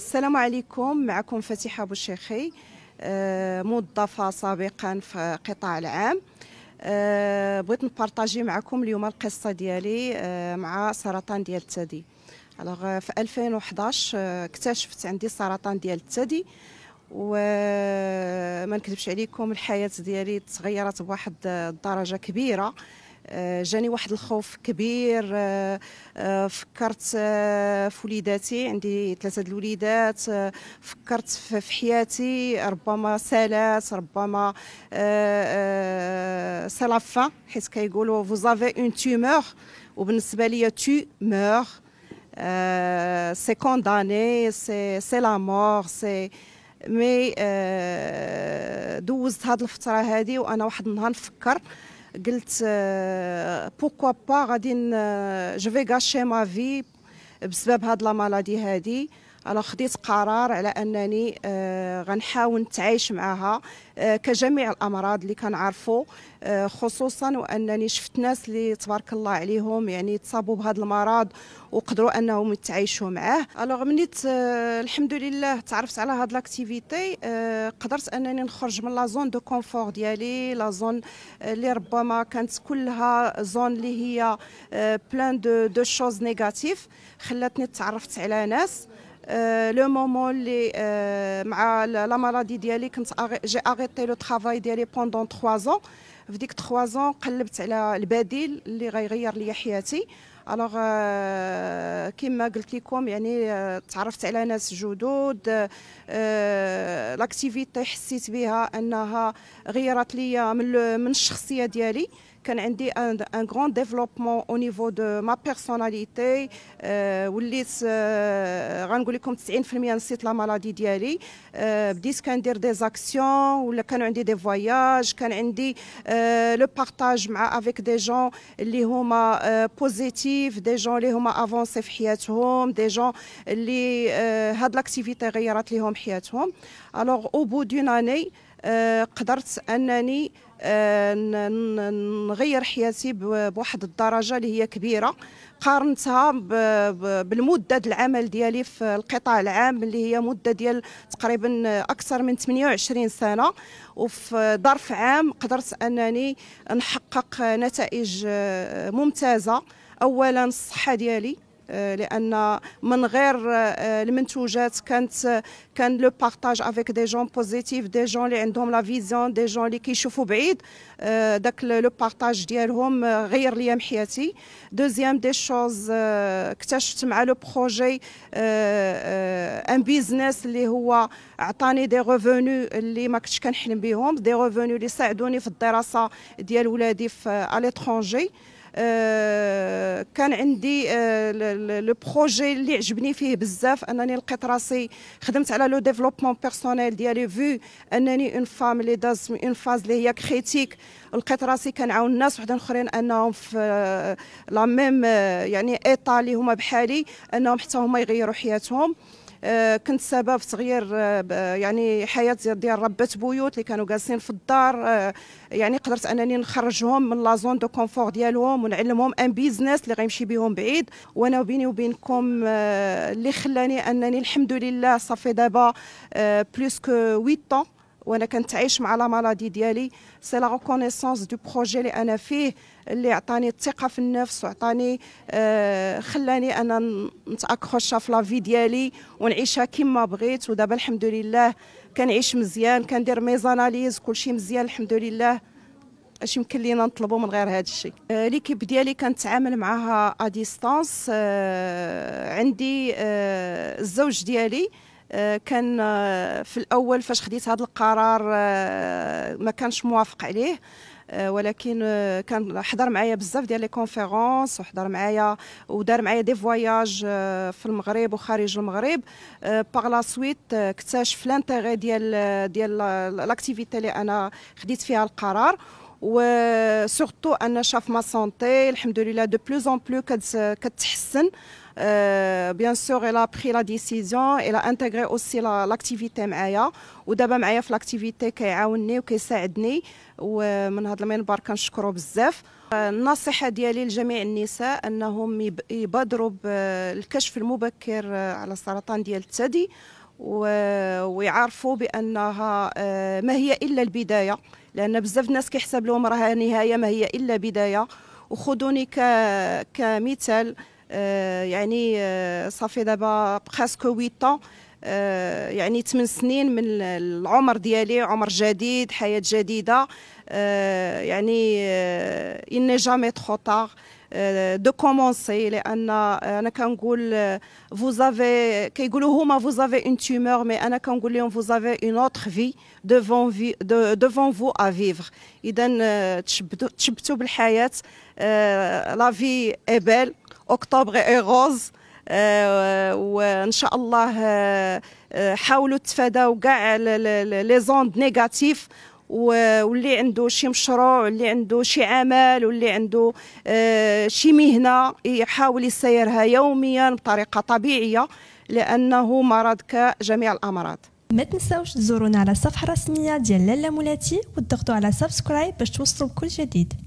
السلام عليكم معكم فتيحة بوشيخي آه، موظفة سابقا في قطاع العام آه، بغيت نبارطاجي معكم اليوم القصة ديالي آه، مع سرطان ديال الثدي الوغ في 2011 اكتشفت عندي سرطان ديال الثدي وما نكذبش عليكم الحياة ديالي تغيرت بواحد الدرجة كبيرة آه، جاني واحد الخوف كبير آه، آه، فكرت في وليداتي عندي ثلاثه الوليدات فكرت في حياتي ربما سالات ربما سلافا حيت كيقولوا فوزافي اون تومور وبالنسبه ليا تو مور سي كونداني سي سي لا مور سي مي دوزت هاد الفتره هادي وانا واحد النهار نفكر قلت بوكوا آه، با غادي جو في غاشي ما في بسبب هاد لا مالادي هادي انا خديت قرار على انني آه، غنحاول نتعايش معها آه، كجميع الامراض اللي كنعرفوا آه، خصوصا وانني شفت ناس اللي تبارك الله عليهم يعني تصابوا بهذا المرض وقدروا انهم يتعايشوا معاه الوغ ملي الحمد لله تعرفت على هاد لاكتيفيتي قدرت انني نخرج من لا زون دو كونفور ديالي لا زون اللي ربما كانت كلها زون اللي هي بلان دو دو شوز نيجاتيف خلاتني تعرفت على ناس لو مومون اللي مع لا مالادي ديالي كنت جي اغيتي لو ترافاي ديالي بوندون 3 زون في ديك 3 زون قلبت على البديل اللي غيغير لي حياتي الوغ كما قلت لكم يعني تعرفت على ناس جدد لاكتيفيتي حسيت بها انها غيرت لي من الشخصيه ديالي كان عندي ان غران ديفلوبمون او نيفو دو ما بيرسوناليتي وليت غنقول لكم 90% نسيت لا مالادي ديالي euh, بديت كندير دي زاكسيون ولا كانوا عندي دي فواياج كان عندي لو euh, بارتاج مع افيك دي جون اللي هما بوزيتيف دي جون اللي هما افونسي في حياتهم دي جون اللي euh, هاد لاكتيفيتي غيرات ليهم حياتهم الوغ او بو دون اني قدرت انني آه، نغير حياتي بواحد الدرجه اللي هي كبيره قارنتها بالمده العمل ديالي في القطاع العام اللي هي مده ديال تقريبا اكثر من 28 سنه وفي ظرف عام قدرت انني نحقق نتائج آه، ممتازه اولا الصحه ديالي آه، لان من غير المنتوجات آه، آه، كانت كان لو بارطاج افيك دي جون بوزيتيف دي جون اللي عندهم لا فيزيون دي جون اللي كيشوفوا بعيد داك لو بارطاج ديالهم غير ليا حياتي دوزيام دي شوز اكتشفت مع لو بروجي ان بيزنس اللي هو عطاني دي ريفوني اللي ما كنتش كنحلم بهم دي ريفوني اللي ساعدوني في الدراسه ديال ولادي في اليترونجي آه، كان عندي آه، لو بروجي اللي عجبني فيه بزاف انني لقيت راسي خدمت على لو ديفلوبمون بيرسونيل ديالي فو انني اون فام اللي داز اون فاز اللي هي كريتيك لقيت راسي كنعاون ناس وحدين اخرين انهم في لا آه، ميم يعني ايطالي هما بحالي انهم حتى هما يغيروا حياتهم آه، كنت سبب صغير آه، آه، يعني حياه ديال ربات بيوت اللي كانوا جالسين في الدار يعني قدرت انني نخرجهم من لا زون دو كونفور ديالهم ونعلمهم ان بيزنس اللي غيمشي بهم بعيد وانا بيني وبينكم اللي خلاني انني الحمد لله صافي دابا بلوس كو 8 ans وانا كنتعايش مع لا مالادي ديالي سي لا ريكونيسونس دو بروجي اللي انا فيه اللي عطاني الثقه في النفس وعطاني آه خلاني انا نتاكروشا في لافي ديالي ونعيشها كما بغيت ودابا الحمد لله كنعيش مزيان كندير ميزاناليز كلشي مزيان الحمد لله اش يمكن لينا نطلبوا من غير هذا الشيء آه ليكيب ديالي كنتعامل معاها ا ديستانس آه عندي آه الزوج ديالي كان في الاول فاش خديت هذا القرار ما كانش موافق عليه ولكن كان حضر معايا بزاف ديال لي كونفيرونس وحضر معايا ودار معايا دي فواياج في المغرب وخارج المغرب باغ لا سويت اكتشف لانتيغي ديال ديال لاكتيفيتي اللي انا خديت فيها القرار و وسورتو ان شاف ما سونتي الحمد لله دو بلوز اون بلو كتحسن بيان سور الا بري لا ديسيزيون الا انتغري اوسي لاكتيفيتي معايا ودابا معايا في لاكتيفيتي كيعاوني وكيساعدني ومن هذا المنبر كنشكرو بزاف آه، النصيحه ديالي لجميع النساء انهم يبادروا بالكشف المبكر آه، على سرطان ديال الثدي ويعرفوا بانها آه، ما هي الا البدايه لان بزاف الناس كيحسب لهم راها نهايه ما هي الا بدايه وخذوني كمثال آه، يعني آه، صافي دابا بريسك 8 يعني 8 سنين من العمر ديالي عمر جديد حياه جديده يعني ان جامي ترو Euh, de commencer, euh, euh, vous avez, avez une tumeur, mais vous avez une autre vie devant vous à vivre. la vie est belle, octobre est rose, et inshaAllah, paoulutfeda le واللي عنده شي مشروع واللي عنده شي عمل واللي عنده آه، شي مهنه يحاول يسيرها يوميا بطريقه طبيعيه لانه مرض كجميع الامراض ما تنساوش تزورونا على الصفحه الرسميه ديال لاله مولاتي وتضغطوا على سبسكرايب باش توصلوا بكل جديد